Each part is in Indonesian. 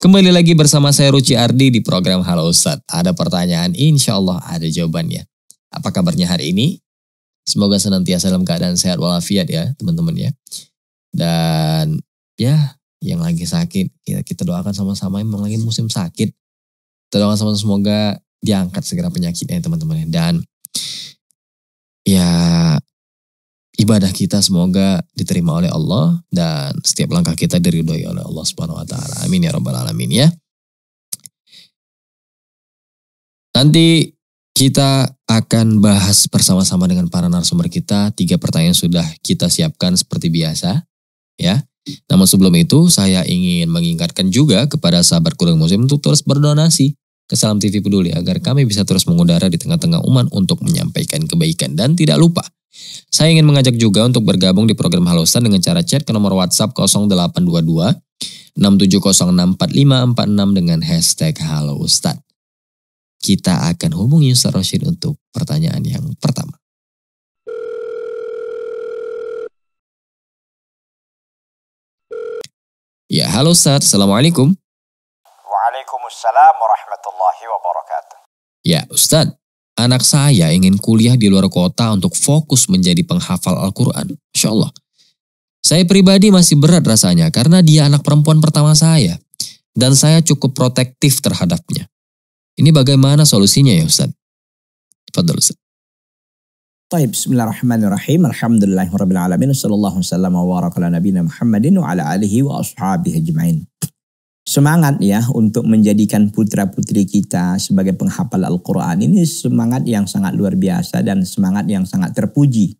Kembali lagi bersama saya Ruci Ardi di program Halo Ustadz. Ada pertanyaan, insya Allah ada jawabannya. Apa kabarnya hari ini? Semoga senantiasa dalam keadaan sehat walafiat ya teman-teman ya. Dan ya yang lagi sakit, ya kita doakan sama-sama emang lagi musim sakit. Kita doakan sama semoga diangkat segera penyakitnya ya, teman-teman. Ya. Dan ya ibadah kita semoga diterima oleh Allah dan setiap langkah kita diridhoi oleh Allah Subhanahu wa taala. Amin ya rabbal alamin ya. Nanti kita akan bahas bersama-sama dengan para narasumber kita tiga pertanyaan sudah kita siapkan seperti biasa ya. Namun sebelum itu saya ingin mengingatkan juga kepada sahabat kurang muslim untuk terus berdonasi ke Salam TV Peduli agar kami bisa terus mengudara di tengah-tengah umat untuk menyampaikan kebaikan dan tidak lupa saya ingin mengajak juga untuk bergabung di program Halosan dengan cara chat ke nomor WhatsApp 0822 67064546 dengan hashtag Halo Ustadz. Kita akan hubungi Ustaz Roshid untuk pertanyaan yang pertama. Ya, halo Ustaz. Assalamualaikum. Waalaikumsalam warahmatullahi wabarakatuh. Ya, Ustaz. Anak saya ingin kuliah di luar kota untuk fokus menjadi penghafal Al-Quran. Insya Allah. Saya pribadi masih berat rasanya karena dia anak perempuan pertama saya. Dan saya cukup protektif terhadapnya. Ini bagaimana solusinya ya Ustaz? Fadal Ustaz. Baik, bismillahirrahmanirrahim. Alhamdulillahirrahmanirrahim. Sallallahu wasallam wa baraka ala nabina Muhammadin wa ala alihi wa ashabihi ajma'in semangat ya untuk menjadikan putra-putri kita sebagai penghafal Al-Qur'an ini semangat yang sangat luar biasa dan semangat yang sangat terpuji.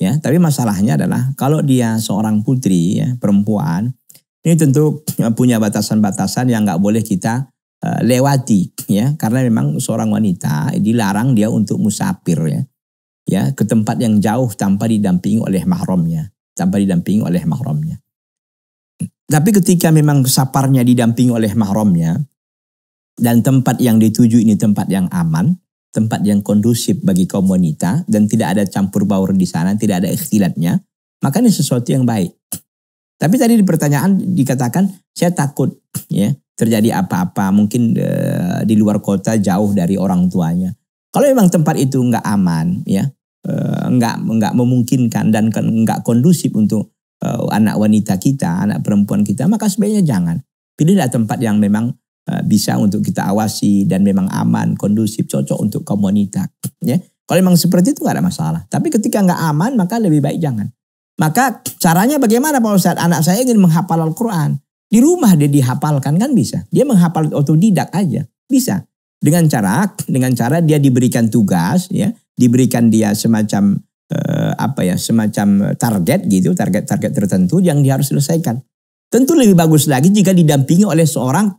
Ya, tapi masalahnya adalah kalau dia seorang putri ya, perempuan ini tentu eh, punya batasan-batasan yang nggak boleh kita uh, lewati ya karena memang seorang wanita dilarang dia untuk musafir ya ya ke tempat yang jauh tanpa didampingi oleh mahramnya tanpa didampingi oleh mahramnya tapi ketika memang saparnya didampingi oleh mahramnya dan tempat yang dituju ini tempat yang aman, tempat yang kondusif bagi kaum wanita dan tidak ada campur baur di sana, tidak ada ikhtilatnya, maka ini sesuatu yang baik. Tapi tadi di pertanyaan dikatakan saya takut ya terjadi apa-apa mungkin e, di luar kota jauh dari orang tuanya. Kalau memang tempat itu nggak aman ya, e, nggak memungkinkan dan nggak kondusif untuk uh, anak wanita kita, anak perempuan kita, maka sebaiknya jangan. Pilihlah tempat yang memang uh, bisa untuk kita awasi dan memang aman, kondusif, cocok untuk kaum wanita. Ya. Kalau memang seperti itu gak ada masalah. Tapi ketika nggak aman, maka lebih baik jangan. Maka caranya bagaimana Pak Ustadz? Anak saya ingin menghafal Al-Quran. Di rumah dia dihafalkan kan bisa. Dia menghafal otodidak aja. Bisa. Dengan cara dengan cara dia diberikan tugas ya, diberikan dia semacam eh, apa ya semacam target gitu, target-target tertentu yang dia harus selesaikan. Tentu lebih bagus lagi jika didampingi oleh seorang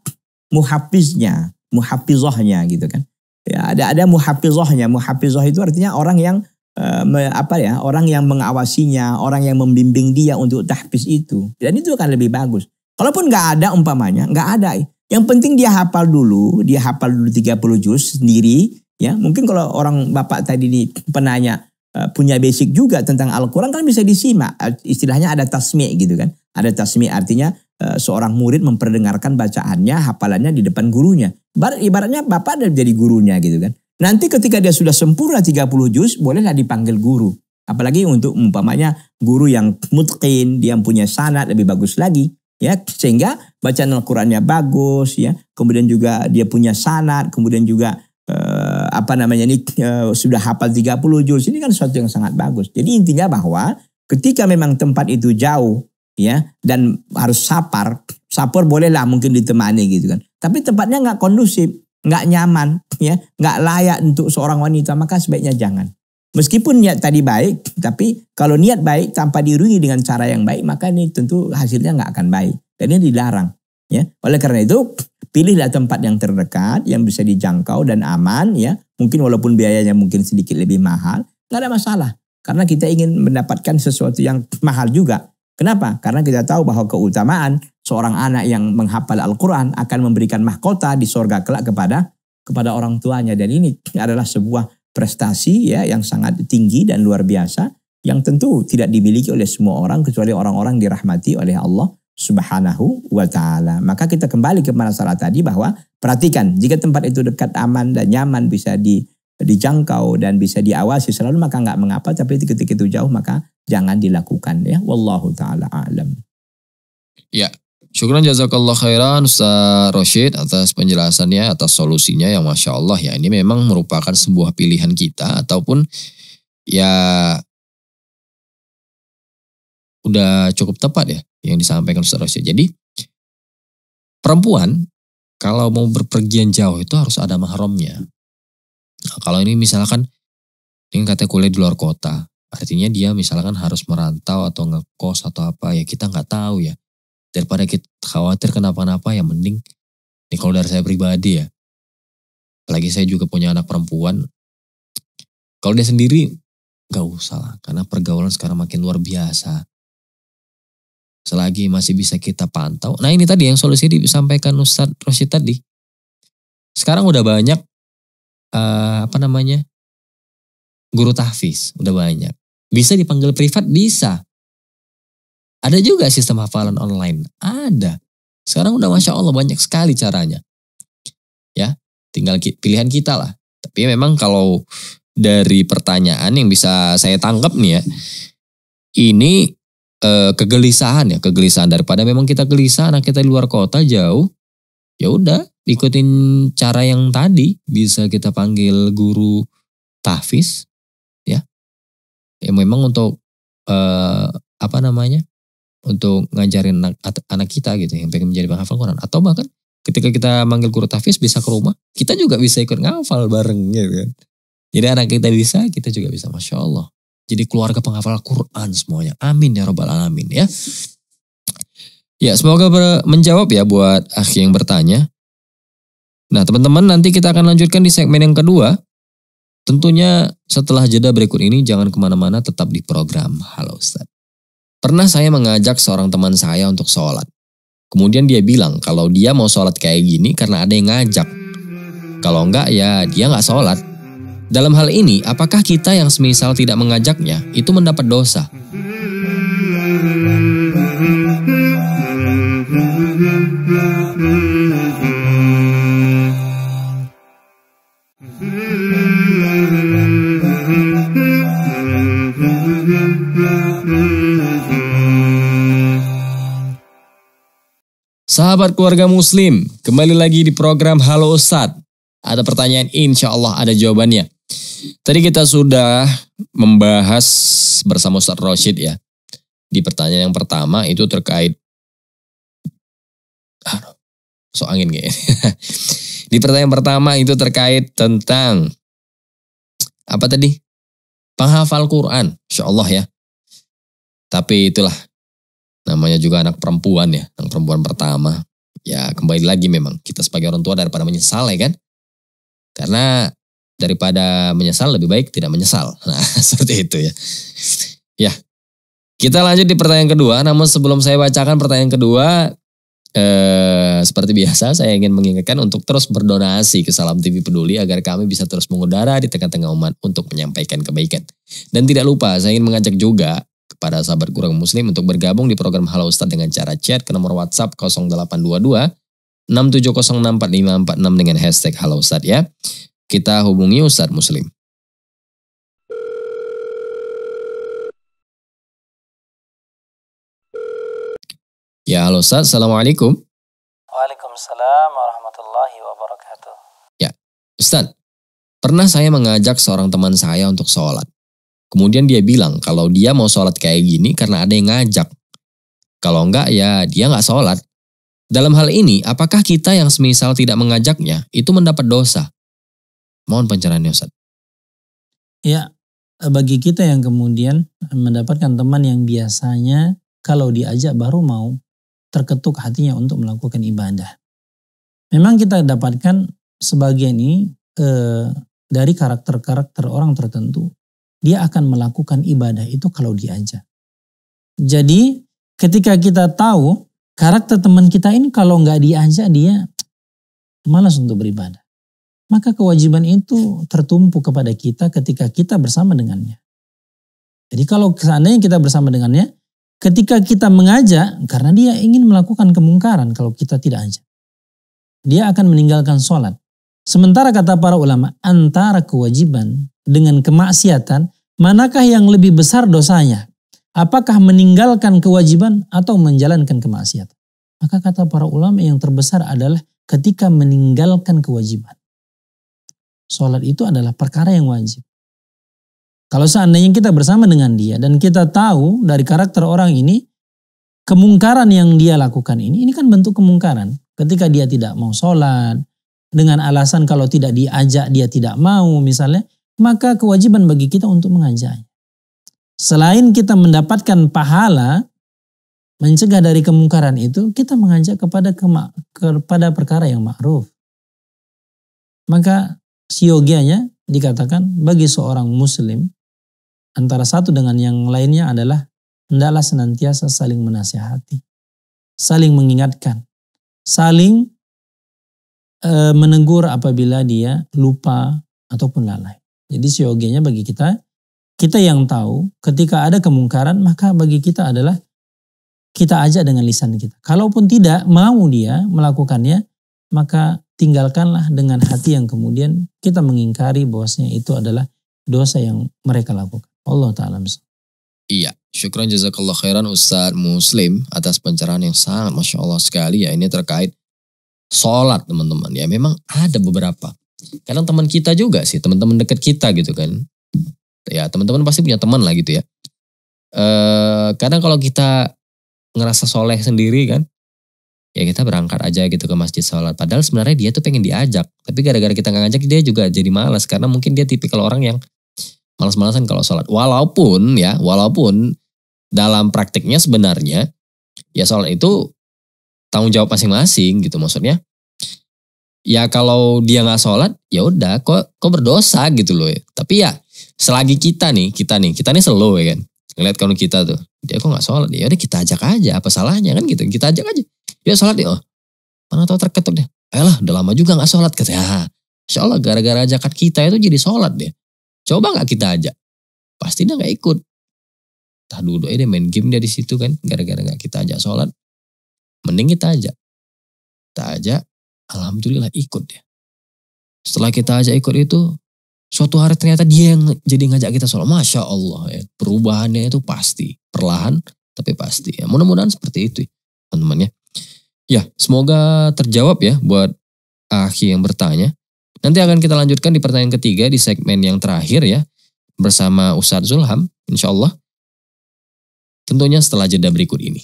muhafiznya, muhafizohnya gitu kan. Ya, ada ada muhafizohnya, muhafizoh itu artinya orang yang eh, apa ya, orang yang mengawasinya, orang yang membimbing dia untuk tahfiz itu. Dan itu akan lebih bagus. Kalaupun nggak ada umpamanya, nggak ada. Yang penting dia hafal dulu, dia hafal dulu 30 juz sendiri. Ya, mungkin kalau orang bapak tadi ini penanya, Eh, punya basic juga tentang Al-Quran kan bisa disimak. Istilahnya ada tasmi gitu kan. Ada tasmi artinya eh, seorang murid memperdengarkan bacaannya, hafalannya di depan gurunya. Ibaratnya bapak ada jadi gurunya gitu kan. Nanti ketika dia sudah sempurna 30 juz, bolehlah dipanggil guru. Apalagi untuk umpamanya guru yang mutqin, dia punya sanat lebih bagus lagi. Ya, sehingga bacaan Al-Qur'annya bagus ya. Kemudian juga dia punya sanat, kemudian juga eh, apa namanya ini e, sudah hafal 30 juz ini kan sesuatu yang sangat bagus. Jadi intinya bahwa ketika memang tempat itu jauh ya dan harus sapar, sapar bolehlah mungkin ditemani gitu kan. Tapi tempatnya nggak kondusif, nggak nyaman, ya nggak layak untuk seorang wanita maka sebaiknya jangan. Meskipun niat tadi baik, tapi kalau niat baik tanpa diiringi dengan cara yang baik maka ini tentu hasilnya nggak akan baik dan ini dilarang. Ya, oleh karena itu pilihlah tempat yang terdekat yang bisa dijangkau dan aman ya. Mungkin walaupun biayanya mungkin sedikit lebih mahal, nggak ada masalah. Karena kita ingin mendapatkan sesuatu yang mahal juga. Kenapa? Karena kita tahu bahwa keutamaan seorang anak yang menghafal Al-Quran akan memberikan mahkota di sorga kelak kepada kepada orang tuanya. Dan ini adalah sebuah prestasi ya yang sangat tinggi dan luar biasa yang tentu tidak dimiliki oleh semua orang kecuali orang-orang dirahmati oleh Allah subhanahu wa ta'ala. Maka kita kembali ke masalah tadi bahwa perhatikan jika tempat itu dekat aman dan nyaman bisa di, dijangkau dan bisa diawasi selalu maka nggak mengapa tapi ketika itu jauh maka jangan dilakukan ya. Wallahu ta'ala alam. Ya, Syukuran jazakallah khairan Ustaz Roshid atas penjelasannya, atas solusinya yang Masya Allah ya ini memang merupakan sebuah pilihan kita ataupun ya udah cukup tepat ya yang disampaikan Ustaz Rosya. Jadi perempuan kalau mau berpergian jauh itu harus ada mahramnya. Nah, kalau ini misalkan ini kata kuliah di luar kota, artinya dia misalkan harus merantau atau ngekos atau apa ya kita nggak tahu ya. Daripada kita khawatir kenapa-napa ya mending ini kalau dari saya pribadi ya. Apalagi saya juga punya anak perempuan. Kalau dia sendiri nggak usah lah, karena pergaulan sekarang makin luar biasa selagi masih bisa kita pantau. Nah ini tadi yang solusi disampaikan Ustadz Rosi tadi. Sekarang udah banyak uh, apa namanya guru tahfiz, udah banyak. Bisa dipanggil privat bisa. Ada juga sistem hafalan online, ada. Sekarang udah masya Allah banyak sekali caranya. Ya, tinggal pilihan kita lah. Tapi ya memang kalau dari pertanyaan yang bisa saya tangkap nih ya, ini Eh, kegelisahan ya, kegelisahan daripada memang kita gelisah anak kita di luar kota jauh. Ya udah, ikutin cara yang tadi bisa kita panggil guru tahfiz ya. Ya memang untuk eh, apa namanya? untuk ngajarin anak, anak kita gitu yang pengen menjadi penghafal Quran atau bahkan ketika kita manggil guru tahfiz bisa ke rumah kita juga bisa ikut ngafal bareng gitu kan jadi anak kita bisa kita juga bisa masya Allah jadi keluarga penghafal Quran semuanya. Amin ya robbal alamin ya. Ya semoga menjawab ya buat akhi yang bertanya. Nah teman-teman nanti kita akan lanjutkan di segmen yang kedua. Tentunya setelah jeda berikut ini jangan kemana-mana tetap di program Halo Ustaz. Pernah saya mengajak seorang teman saya untuk sholat. Kemudian dia bilang kalau dia mau sholat kayak gini karena ada yang ngajak. Kalau enggak ya dia nggak sholat. Dalam hal ini, apakah kita yang semisal tidak mengajaknya itu mendapat dosa? Sahabat keluarga muslim, kembali lagi di program Halo Ustadz. Ada pertanyaan insya Allah ada jawabannya. Tadi kita sudah membahas bersama Ustaz Rashid ya. Di pertanyaan yang pertama itu terkait so angin ya? Di pertanyaan pertama itu terkait tentang apa tadi? Penghafal Quran, insya Allah ya. Tapi itulah namanya juga anak perempuan ya, anak perempuan pertama. Ya kembali lagi memang kita sebagai orang tua daripada menyesal ya kan. Karena daripada menyesal lebih baik tidak menyesal. Nah, seperti itu ya. Ya. Kita lanjut di pertanyaan kedua, namun sebelum saya bacakan pertanyaan kedua eh seperti biasa saya ingin mengingatkan untuk terus berdonasi ke Salam TV Peduli agar kami bisa terus mengudara di tengah-tengah umat untuk menyampaikan kebaikan. Dan tidak lupa saya ingin mengajak juga kepada sahabat kurang muslim untuk bergabung di program Halo Ustaz dengan cara chat ke nomor WhatsApp 0822 dengan hashtag Halo Ustaz ya. Kita hubungi Ustadz Muslim. Ya, halo Ustaz. Assalamualaikum. Waalaikumsalam warahmatullahi wabarakatuh. Ya, Ustaz. Pernah saya mengajak seorang teman saya untuk sholat. Kemudian dia bilang kalau dia mau sholat kayak gini karena ada yang ngajak. Kalau enggak ya dia nggak sholat. Dalam hal ini, apakah kita yang semisal tidak mengajaknya itu mendapat dosa? Mohon ya Ustaz. Ya, bagi kita yang kemudian mendapatkan teman yang biasanya kalau diajak baru mau terketuk hatinya untuk melakukan ibadah. Memang kita dapatkan sebagian ini eh, dari karakter-karakter orang tertentu. Dia akan melakukan ibadah itu kalau diajak. Jadi ketika kita tahu karakter teman kita ini kalau nggak diajak dia malas untuk beribadah maka kewajiban itu tertumpu kepada kita ketika kita bersama dengannya. Jadi kalau seandainya kita bersama dengannya, ketika kita mengajak, karena dia ingin melakukan kemungkaran kalau kita tidak ajak. Dia akan meninggalkan sholat. Sementara kata para ulama, antara kewajiban dengan kemaksiatan, manakah yang lebih besar dosanya? Apakah meninggalkan kewajiban atau menjalankan kemaksiatan? Maka kata para ulama yang terbesar adalah ketika meninggalkan kewajiban. Sholat itu adalah perkara yang wajib. Kalau seandainya kita bersama dengan dia dan kita tahu dari karakter orang ini, kemungkaran yang dia lakukan ini, ini kan bentuk kemungkaran. Ketika dia tidak mau sholat, dengan alasan kalau tidak diajak dia tidak mau misalnya, maka kewajiban bagi kita untuk mengajaknya. Selain kita mendapatkan pahala, mencegah dari kemungkaran itu, kita mengajak kepada kepada perkara yang ma'ruf. Maka siogianya dikatakan bagi seorang muslim antara satu dengan yang lainnya adalah hendaklah senantiasa saling menasihati, saling mengingatkan, saling e, menegur apabila dia lupa ataupun lalai. Jadi siogianya bagi kita, kita yang tahu ketika ada kemungkaran maka bagi kita adalah kita ajak dengan lisan kita. Kalaupun tidak mau dia melakukannya, maka tinggalkanlah dengan hati yang kemudian kita mengingkari bahwasanya itu adalah dosa yang mereka lakukan. Allah Ta'ala Iya, syukran jazakallah khairan Ustadz Muslim atas pencerahan yang sangat Masya Allah sekali ya. Ini terkait sholat teman-teman ya. Memang ada beberapa. Kadang teman kita juga sih, teman-teman dekat kita gitu kan. Ya teman-teman pasti punya teman lah gitu ya. E, kadang kalau kita ngerasa soleh sendiri kan, ya kita berangkat aja gitu ke masjid sholat. Padahal sebenarnya dia tuh pengen diajak, tapi gara-gara kita nggak ngajak dia juga jadi malas karena mungkin dia tipikal orang yang malas-malasan kalau sholat. Walaupun ya, walaupun dalam praktiknya sebenarnya ya sholat itu tanggung jawab masing-masing gitu maksudnya. Ya kalau dia nggak sholat, ya udah, kok kok berdosa gitu loh. Ya. Tapi ya selagi kita nih, kita nih, kita nih slow ya kan. Ngeliat kalau kita tuh, dia kok nggak sholat, ya udah kita ajak aja, apa salahnya kan gitu, kita ajak aja dia sholat dia, oh. Mana tahu terketuk dia. Ayolah udah lama juga gak sholat. Kata, ya, ah, insya Allah gara-gara ajakan kita itu jadi sholat deh. Coba gak kita ajak? Pasti dia gak ikut. Tahu dulu aja dia main game dia di situ kan. Gara-gara gak kita ajak sholat. Mending kita ajak. Kita ajak, Alhamdulillah ikut dia. Setelah kita ajak ikut itu, suatu hari ternyata dia yang jadi ngajak kita sholat. Masya Allah ya, perubahannya itu pasti. Perlahan, tapi pasti. Ya, Mudah-mudahan seperti itu ya, teman-teman ya. Ya, semoga terjawab ya buat Aki yang bertanya. Nanti akan kita lanjutkan di pertanyaan ketiga di segmen yang terakhir ya. Bersama Ustadz Zulham, insya Allah. Tentunya setelah jeda berikut ini.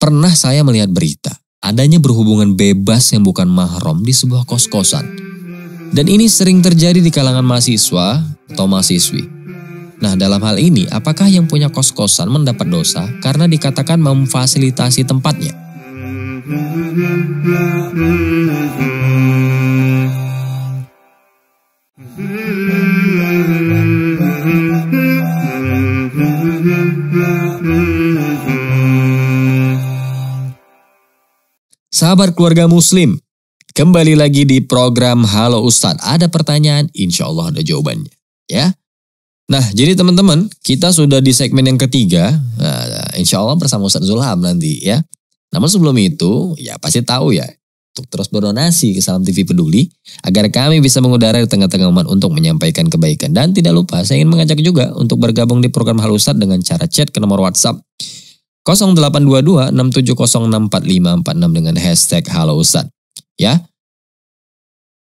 Pernah saya melihat berita, adanya berhubungan bebas yang bukan mahram di sebuah kos-kosan. Dan ini sering terjadi di kalangan mahasiswa atau mahasiswi. Nah dalam hal ini, apakah yang punya kos-kosan mendapat dosa karena dikatakan memfasilitasi tempatnya? Sahabat keluarga muslim, kembali lagi di program Halo Ustadz. Ada pertanyaan, insya Allah ada jawabannya. Ya, Nah, jadi teman-teman, kita sudah di segmen yang ketiga. Nah, insya Allah bersama Ustadz Zulham nanti ya. Namun sebelum itu, ya pasti tahu ya, untuk terus berdonasi ke Salam TV Peduli agar kami bisa mengudara di tengah-tengah umat untuk menyampaikan kebaikan. Dan tidak lupa, saya ingin mengajak juga untuk bergabung di program Halusat dengan cara chat ke nomor WhatsApp 0822 dengan hashtag Halo Ustadz. Ya,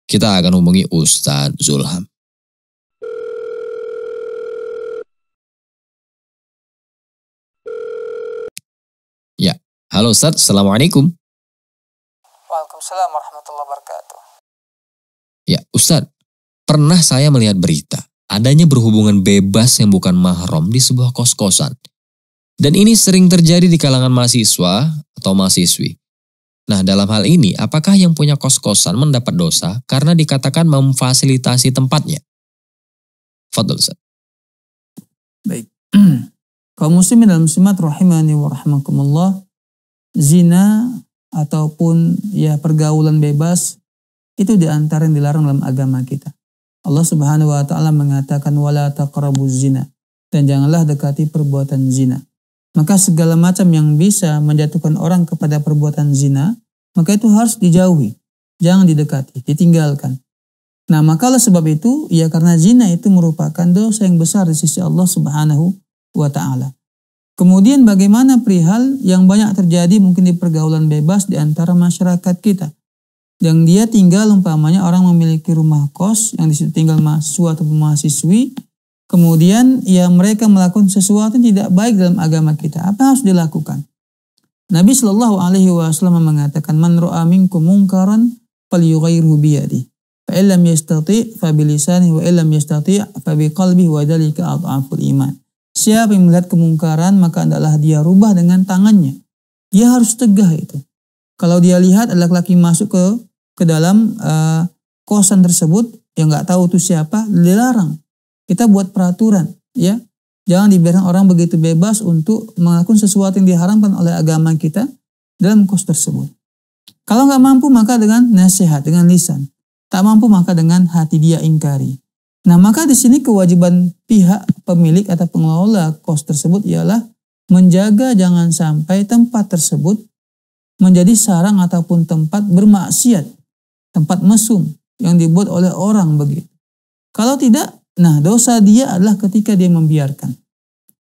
kita akan hubungi Ustadz Zulham. Halo Ustaz, Assalamualaikum. Waalaikumsalam warahmatullahi wabarakatuh. Ya Ustaz, pernah saya melihat berita adanya berhubungan bebas yang bukan mahram di sebuah kos-kosan. Dan ini sering terjadi di kalangan mahasiswa atau mahasiswi. Nah, dalam hal ini, apakah yang punya kos-kosan mendapat dosa karena dikatakan memfasilitasi tempatnya? Fadl, Ustaz. Baik. Kaum muslimin dan muslimat rahimani wa rahmakumullah zina ataupun ya pergaulan bebas itu diantara yang dilarang dalam agama kita. Allah Subhanahu wa taala mengatakan wala taqrabuz zina dan janganlah dekati perbuatan zina. Maka segala macam yang bisa menjatuhkan orang kepada perbuatan zina, maka itu harus dijauhi. Jangan didekati, ditinggalkan. Nah, maka oleh sebab itu, ya karena zina itu merupakan dosa yang besar di sisi Allah Subhanahu wa taala. Kemudian bagaimana perihal yang banyak terjadi mungkin di pergaulan bebas di antara masyarakat kita. Yang dia tinggal umpamanya orang memiliki rumah kos yang disitu tinggal mahasiswa atau mahasiswi. Kemudian ya mereka melakukan sesuatu yang tidak baik dalam agama kita. Apa yang harus dilakukan? Nabi Shallallahu Alaihi Wasallam mengatakan, "Man ro'a kumungkaran mungkaran, biyadi. Fa'ilam yastati' fa wa'ilam wa yastati' fa qalbi wa dzalika adhaful iman." Siapa yang melihat kemungkaran, maka adalah dia rubah dengan tangannya. Dia harus tegah itu. Kalau dia lihat ada laki-laki masuk ke ke dalam uh, kosan tersebut, yang nggak tahu itu siapa, dilarang. Kita buat peraturan, ya. Jangan dibiarkan orang begitu bebas untuk melakukan sesuatu yang diharamkan oleh agama kita dalam kos tersebut. Kalau nggak mampu maka dengan nasihat, dengan lisan. Tak mampu maka dengan hati dia ingkari. Nah, maka di sini kewajiban pihak pemilik atau pengelola kos tersebut ialah menjaga jangan sampai tempat tersebut menjadi sarang ataupun tempat bermaksiat, tempat mesum yang dibuat oleh orang begitu. Kalau tidak, nah dosa dia adalah ketika dia membiarkan.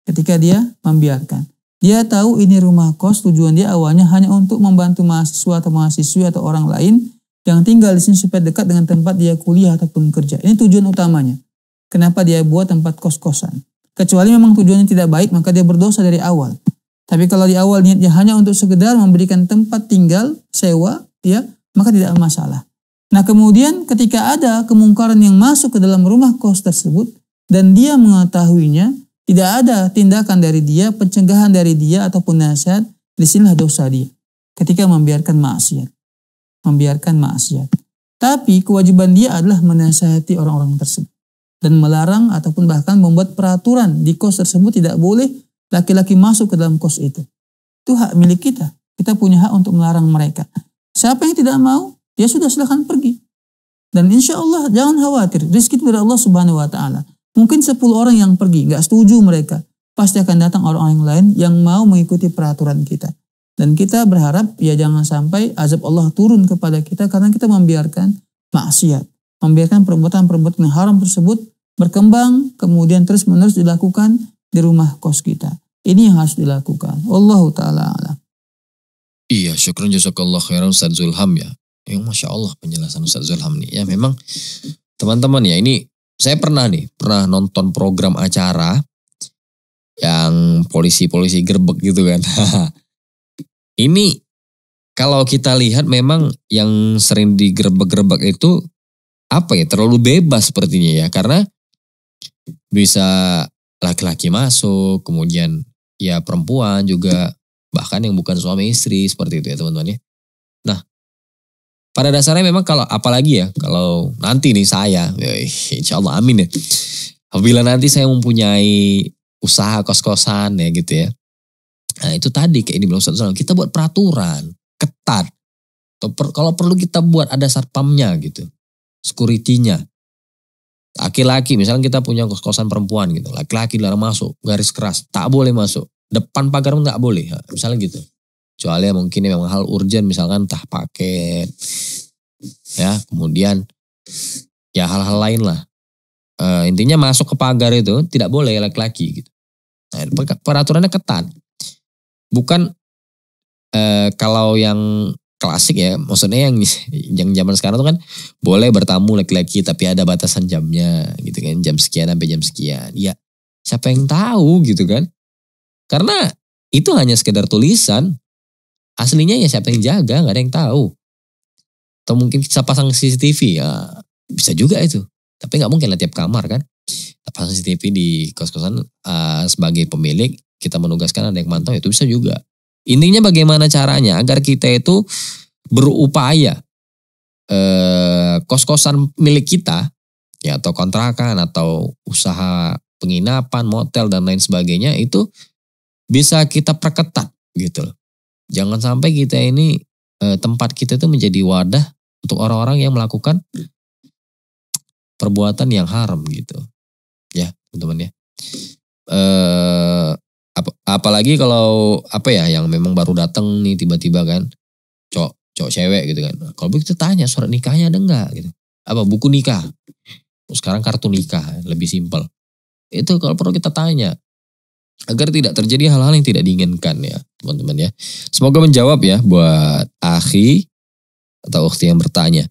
Ketika dia membiarkan. Dia tahu ini rumah kos, tujuan dia awalnya hanya untuk membantu mahasiswa atau mahasiswi atau orang lain, yang tinggal di sini supaya dekat dengan tempat dia kuliah ataupun kerja. Ini tujuan utamanya. Kenapa dia buat tempat kos-kosan? Kecuali memang tujuannya tidak baik, maka dia berdosa dari awal. Tapi kalau di awal niatnya hanya untuk sekedar memberikan tempat tinggal, sewa, ya, maka tidak masalah. Nah kemudian ketika ada kemungkaran yang masuk ke dalam rumah kos tersebut, dan dia mengetahuinya, tidak ada tindakan dari dia, pencegahan dari dia, ataupun nasihat, disinilah dosa dia. Ketika membiarkan maksiat membiarkan maksiat. Tapi kewajiban dia adalah menasihati orang-orang tersebut. Dan melarang ataupun bahkan membuat peraturan di kos tersebut tidak boleh laki-laki masuk ke dalam kos itu. Itu hak milik kita. Kita punya hak untuk melarang mereka. Siapa yang tidak mau, ya sudah silahkan pergi. Dan insya Allah jangan khawatir, rizki dari Allah subhanahu wa ta'ala. Mungkin 10 orang yang pergi, nggak setuju mereka. Pasti akan datang orang-orang lain yang mau mengikuti peraturan kita. Dan kita berharap ya jangan sampai azab Allah turun kepada kita karena kita membiarkan maksiat. Membiarkan perbuatan-perbuatan yang haram tersebut berkembang kemudian terus-menerus dilakukan di rumah kos kita. Ini yang harus dilakukan. Allah Ta'ala alam. Iya, syukur jazakallah khairan Ustaz Zulham ya. Yang Masya Allah penjelasan Ustaz Zulham nih. Ya memang teman-teman ya ini saya pernah nih, pernah nonton program acara yang polisi-polisi gerbek gitu kan. Ini kalau kita lihat memang yang sering digerebek-gerebek itu apa ya terlalu bebas sepertinya ya karena bisa laki-laki masuk kemudian ya perempuan juga bahkan yang bukan suami istri seperti itu ya teman-teman ya. Nah pada dasarnya memang kalau apalagi ya kalau nanti nih saya eh, insya Allah amin ya apabila nanti saya mempunyai usaha kos-kosan ya gitu ya Nah itu tadi kayak ini bilang Ustaz kita buat peraturan ketat. Atau per, kalau perlu kita buat ada satpamnya gitu, security Laki-laki misalnya kita punya kos-kosan perempuan gitu, laki-laki dilarang masuk, garis keras, tak boleh masuk. Depan pagar nggak boleh, nah, misalnya gitu. Kecuali mungkin memang hal urgent misalkan tak paket, ya kemudian ya hal-hal lain lah. Uh, intinya masuk ke pagar itu tidak boleh laki-laki gitu. Nah, peraturannya ketat bukan eh, kalau yang klasik ya maksudnya yang yang zaman sekarang tuh kan boleh bertamu laki-laki tapi ada batasan jamnya gitu kan jam sekian sampai jam sekian ya siapa yang tahu gitu kan karena itu hanya sekedar tulisan aslinya ya siapa yang jaga nggak ada yang tahu atau mungkin siapa pasang CCTV ya bisa juga itu tapi nggak mungkin lah tiap kamar kan pasang CCTV di kos-kosan uh, sebagai pemilik kita menugaskan ada yang mantau ya itu bisa juga. Intinya bagaimana caranya agar kita itu berupaya eh, kos-kosan milik kita ya atau kontrakan atau usaha penginapan, motel dan lain sebagainya itu bisa kita perketat gitu Jangan sampai kita ini eh, tempat kita itu menjadi wadah untuk orang-orang yang melakukan perbuatan yang haram gitu. Apalagi kalau apa ya yang memang baru datang nih tiba-tiba kan. Cok, cowok cewek gitu kan. Kalau begitu tanya surat nikahnya ada nggak gitu. Apa buku nikah? Sekarang kartu nikah lebih simpel. Itu kalau perlu kita tanya agar tidak terjadi hal-hal yang tidak diinginkan ya teman-teman ya. Semoga menjawab ya buat Ahi atau Ukti yang bertanya.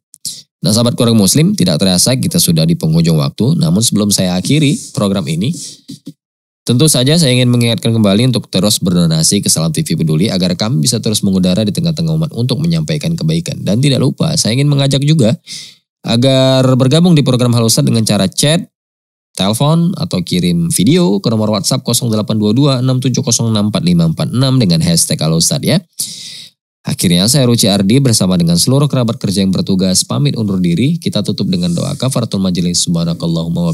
Nah sahabat kurang muslim tidak terasa kita sudah di penghujung waktu. Namun sebelum saya akhiri program ini Tentu saja saya ingin mengingatkan kembali untuk terus berdonasi ke Salam TV Peduli agar kami bisa terus mengudara di tengah-tengah umat untuk menyampaikan kebaikan. Dan tidak lupa, saya ingin mengajak juga agar bergabung di program Halusan dengan cara chat, telepon, atau kirim video ke nomor WhatsApp 0822 dengan hashtag Halusan ya. Akhirnya saya Ruci Ardi bersama dengan seluruh kerabat kerja yang bertugas pamit undur diri. Kita tutup dengan doa kafaratul majelis subhanakallahumma wa